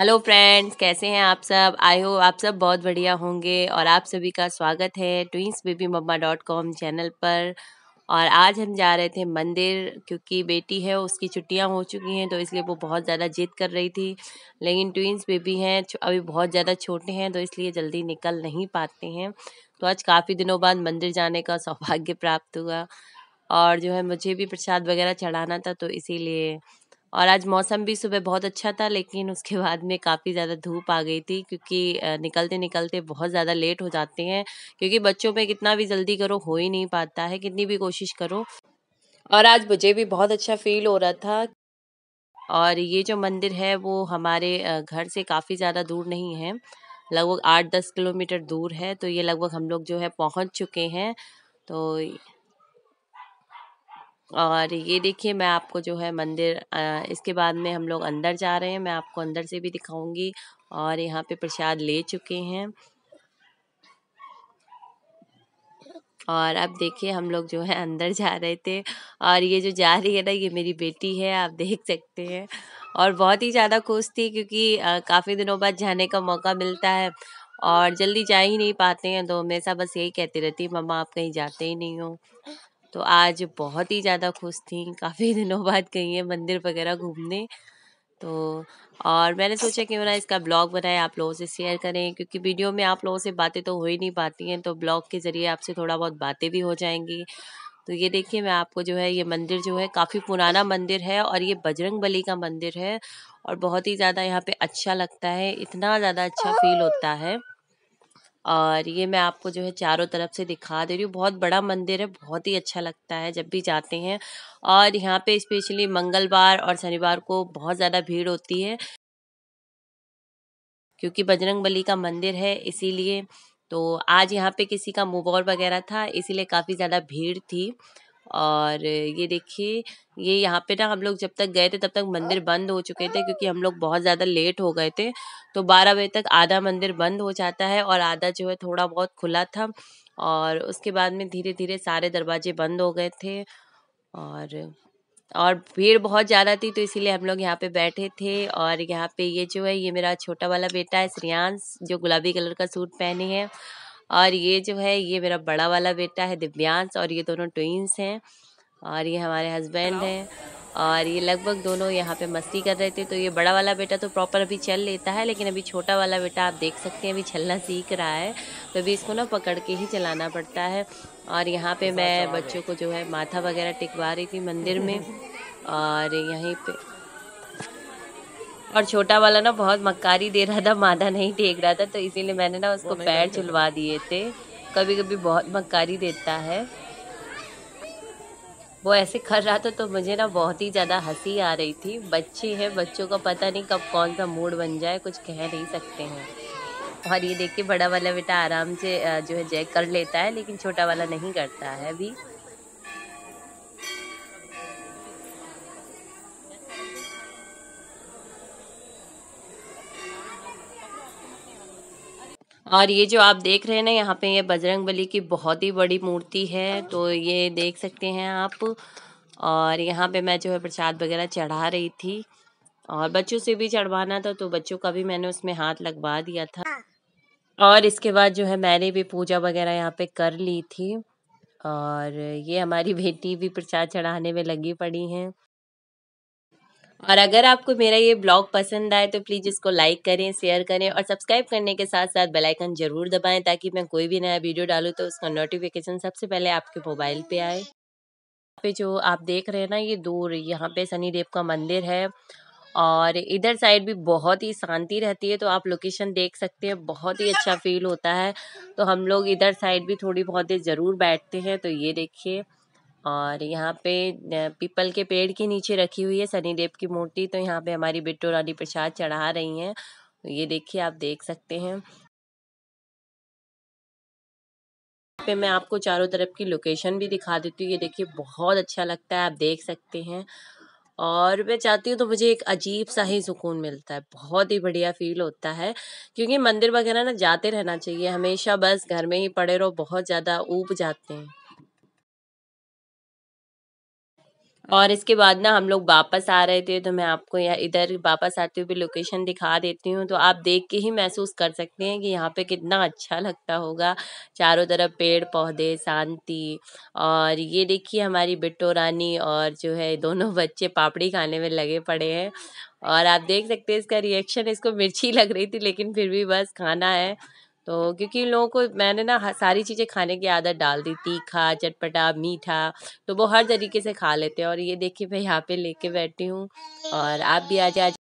Hello friends कैसे हैं आप सब आई हो आप सब बहुत बढ़िया होंगे और आप सभी का स्वागत है twins baby mamma dot com channel पर और आज हम जा रहे थे मंदिर क्योंकि बेटी है उसकी छुट्टियां हो चुकी हैं तो इसलिए वो बहुत ज़्यादा जिद कर रही थी लेकिन ट्विंस बेबी हैं अभी बहुत ज़्यादा छोटे हैं तो इसलिए जल्दी निकल नहीं पाते हैं तो आज काफ़ी दिनों बाद मंदिर जाने का सौभाग्य प्राप्त हुआ और जो है मुझे भी प्रसाद वगैरह चढ़ाना था तो इसीलिए और आज मौसम भी सुबह बहुत अच्छा था लेकिन उसके बाद में काफ़ी ज़्यादा धूप आ गई थी क्योंकि निकलते निकलते बहुत ज़्यादा लेट हो जाते हैं क्योंकि बच्चों पे कितना भी जल्दी करो हो ही नहीं पाता है कितनी भी कोशिश करो और आज मुझे भी बहुत अच्छा फील हो रहा था और ये जो मंदिर है वो हमारे घर से काफ़ी ज़्यादा दूर नहीं है लगभग आठ दस किलोमीटर दूर है तो ये लगभग हम लोग जो है पहुँच चुके हैं तो और ये देखिए मैं आपको जो है मंदिर इसके बाद में हम लोग अंदर जा रहे हैं मैं आपको अंदर से भी दिखाऊंगी और यहाँ पे प्रसाद ले चुके हैं और अब देखिए हम लोग जो है अंदर जा रहे थे और ये जो जा रही है ना ये मेरी बेटी है आप देख सकते हैं और बहुत ही ज़्यादा खुश थी क्योंकि काफ़ी दिनों बाद जाने का मौका मिलता है और जल्दी जा ही नहीं पाते हैं तो हमेशा बस यही कहती रहती मम्मा आप कहीं जाते ही नहीं हो तो आज बहुत ही ज़्यादा खुश थी काफ़ी दिनों बाद गई हैं मंदिर वगैरह घूमने तो और मैंने सोचा कि ना इसका ब्लॉग बनाए आप लोगों से शेयर करें क्योंकि वीडियो में आप लोगों से बातें तो हो ही नहीं पाती हैं तो ब्लॉग के ज़रिए आपसे थोड़ा बहुत बातें भी हो जाएंगी तो ये देखिए मैं आपको जो है ये मंदिर जो है काफ़ी पुराना मंदिर है और ये बजरंग बली का मंदिर है और बहुत ही ज़्यादा यहाँ पे अच्छा लगता है इतना ज़्यादा अच्छा हाँ। फील होता है और ये मैं आपको जो है चारों तरफ से दिखा दे रही हूँ बहुत बड़ा मंदिर है बहुत ही अच्छा लगता है जब भी जाते हैं और यहाँ पे स्पेशली मंगलवार और शनिवार को बहुत ज़्यादा भीड़ होती है क्योंकि बजरंग बली का मंदिर है इसीलिए तो आज यहाँ पे किसी का मूव वगैरह था इसीलिए काफ़ी ज़्यादा भीड़ थी और ये देखिए ये यहाँ पे ना हम लोग जब तक गए थे तब तक मंदिर बंद हो चुके थे क्योंकि हम लोग बहुत ज़्यादा लेट हो गए थे तो बारह बजे तक आधा मंदिर बंद हो जाता है और आधा जो है थोड़ा बहुत खुला था और उसके बाद में धीरे धीरे सारे दरवाजे बंद हो गए थे और और भीड़ बहुत ज़्यादा थी तो इसीलिए हम लोग यहाँ पे बैठे थे और यहाँ पे ये जो है ये मेरा छोटा वाला बेटा है श्रेयांश जो गुलाबी कलर का सूट पहने हैं और ये जो है ये मेरा बड़ा वाला बेटा है दिव्यांश और ये दोनों ट्विंस हैं और ये हमारे हस्बैंड हैं और ये लगभग दोनों यहाँ पे मस्ती कर रहे थे तो ये बड़ा वाला बेटा तो प्रॉपर अभी चल लेता है लेकिन अभी छोटा वाला बेटा आप देख सकते हैं अभी चलना सीख रहा है तो अभी इसको ना पकड़ के ही चलाना पड़ता है और यहाँ पे मैं बच्चों को जो है माथा वगैरह टिकवा रही थी मंदिर में और यहीं पे और छोटा वाला ना बहुत मक्कारी दे रहा था मादा नहीं टेक रहा था तो इसीलिए मैंने ना उसको पैर झुलवा दिए थे कभी कभी बहुत मक्कारी देता है वो ऐसे कर रहा था तो मुझे ना बहुत ही ज़्यादा हंसी आ रही थी बच्चे हैं बच्चों का पता नहीं कब कौन सा मूड बन जाए कुछ कह नहीं सकते हैं और ये देख के बड़ा वाला बेटा आराम से जो है जैक कर लेता है लेकिन छोटा वाला नहीं करता है अभी और ये जो आप देख रहे हैं ना यहाँ पे ये बजरंग बली की बहुत ही बड़ी मूर्ति है तो ये देख सकते हैं आप और यहाँ पे मैं जो है प्रसाद वगैरह चढ़ा रही थी और बच्चों से भी चढ़वाना था तो बच्चों का भी मैंने उसमें हाथ लगवा दिया था हाँ। और इसके बाद जो है मैंने भी पूजा वगैरह यहाँ पे कर ली थी और ये हमारी बेटी भी प्रसाद चढ़ाने में लगी पड़ी हैं और अगर आपको मेरा ये ब्लॉग पसंद आए तो प्लीज़ इसको लाइक करें शेयर करें और सब्सक्राइब करने के साथ साथ बेल आइकन ज़रूर दबाएं ताकि मैं कोई भी नया वीडियो डालूँ तो उसका नोटिफिकेशन सबसे पहले आपके मोबाइल पे आए पे जो आप देख रहे हैं ना ये दूर यहाँ पे देव का मंदिर है और इधर साइड भी बहुत ही शांति रहती है तो आप लोकेशन देख सकते हैं बहुत ही अच्छा फील होता है तो हम लोग इधर साइड भी थोड़ी बहुत देर ज़रूर बैठते हैं तो ये देखिए और यहाँ पे पीपल के पेड़ के नीचे रखी हुई है सनी देव की मूर्ति तो यहाँ पे हमारी बिट्टू रानी प्रसाद चढ़ा रही हैं ये देखिए आप देख सकते हैं पे मैं आपको चारों तरफ की लोकेशन भी दिखा देती हूँ ये देखिए बहुत अच्छा लगता है आप देख सकते हैं और मैं चाहती हूँ तो मुझे एक अजीब सा ही सुकून मिलता है बहुत ही बढ़िया फील होता है क्योंकि मंदिर वगैरह ना जाते रहना चाहिए हमेशा बस घर में ही पड़े रहो बहुत ज़्यादा ऊब जाते हैं और इसके बाद ना हम लोग वापस आ रहे थे तो मैं आपको यहाँ इधर वापस आते हुए लोकेशन दिखा देती हूँ तो आप देख के ही महसूस कर सकते हैं कि यहाँ पे कितना अच्छा लगता होगा चारों तरफ पेड़ पौधे शांति और ये देखिए हमारी बिट्टो रानी और जो है दोनों बच्चे पापड़ी खाने में लगे पड़े हैं और आप देख सकते हैं इसका रिएक्शन इसको मिर्ची लग रही थी लेकिन फिर भी बस खाना है तो क्योंकि इन लोगों को मैंने ना सारी चीज़ें खाने की आदत डाल दी तीखा चटपटा मीठा तो वो हर तरीके से खा लेते हैं और ये देखिए मैं यहाँ पे लेके बैठी हूँ और आप भी आ जाए